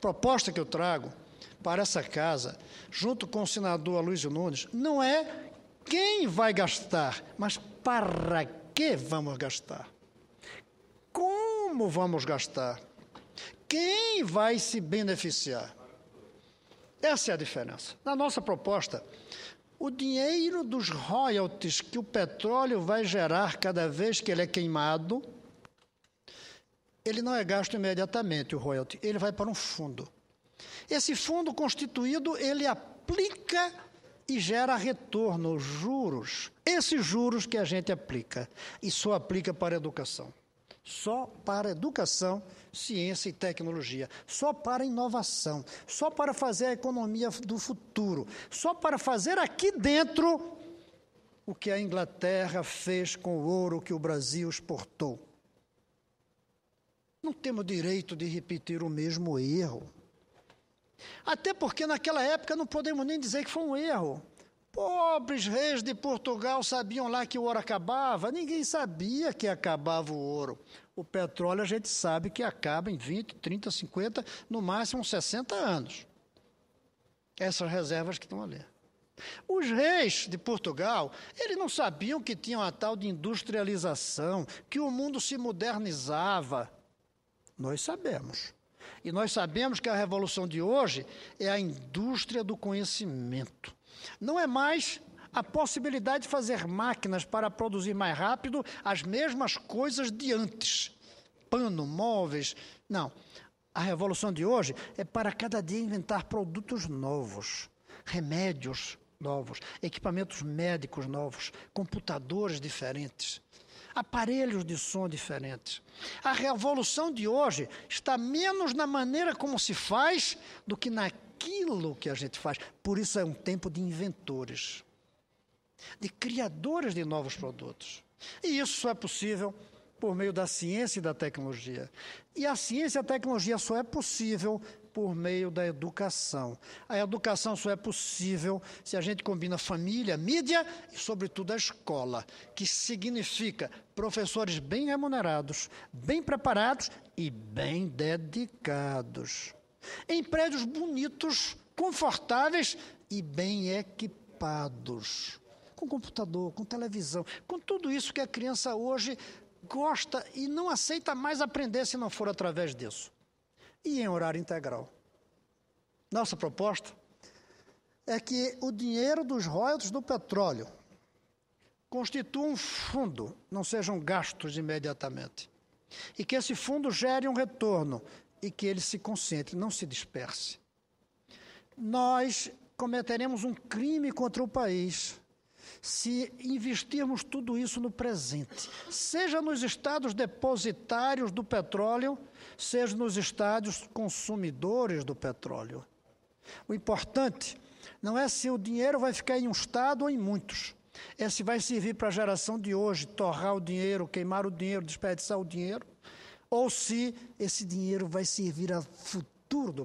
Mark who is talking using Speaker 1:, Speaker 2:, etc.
Speaker 1: proposta que eu trago para essa casa, junto com o senador Aloysio Nunes, não é quem vai gastar, mas para que vamos gastar? Como vamos gastar? Quem vai se beneficiar? Essa é a diferença. Na nossa proposta, o dinheiro dos royalties que o petróleo vai gerar cada vez que ele é queimado ele não é gasto imediatamente, o royalty, ele vai para um fundo. Esse fundo constituído, ele aplica e gera retorno, juros. Esses juros que a gente aplica, e só aplica para a educação. Só para educação, ciência e tecnologia. Só para inovação. Só para fazer a economia do futuro. Só para fazer aqui dentro o que a Inglaterra fez com o ouro que o Brasil exportou. Não temos direito de repetir o mesmo erro. Até porque naquela época não podemos nem dizer que foi um erro. Pobres reis de Portugal sabiam lá que o ouro acabava, ninguém sabia que acabava o ouro. O petróleo a gente sabe que acaba em 20, 30, 50, no máximo 60 anos. Essas reservas que estão ali. Os reis de Portugal, eles não sabiam que tinham a tal de industrialização, que o mundo se modernizava, nós sabemos. E nós sabemos que a revolução de hoje é a indústria do conhecimento. Não é mais a possibilidade de fazer máquinas para produzir mais rápido as mesmas coisas de antes pano, móveis. Não. A revolução de hoje é para cada dia inventar produtos novos, remédios novos, equipamentos médicos novos, computadores diferentes aparelhos de som diferentes. A revolução de hoje está menos na maneira como se faz do que naquilo que a gente faz. Por isso é um tempo de inventores, de criadores de novos produtos. E isso só é possível por meio da ciência e da tecnologia. E a ciência e a tecnologia só é possível por meio da educação. A educação só é possível se a gente combina família, mídia e, sobretudo, a escola, que significa professores bem remunerados, bem preparados e bem dedicados. Em prédios bonitos, confortáveis e bem equipados. Com computador, com televisão, com tudo isso que a criança hoje gosta e não aceita mais aprender se não for através disso e em horário integral. Nossa proposta é que o dinheiro dos royalties do petróleo constitua um fundo, não sejam gastos imediatamente. E que esse fundo gere um retorno e que ele se concentre, não se disperse. Nós cometeremos um crime contra o país se investirmos tudo isso no presente, seja nos estados depositários do petróleo, seja nos estados consumidores do petróleo. O importante não é se o dinheiro vai ficar em um estado ou em muitos. É se vai servir para a geração de hoje torrar o dinheiro, queimar o dinheiro, desperdiçar o dinheiro, ou se esse dinheiro vai servir ao futuro do Brasil.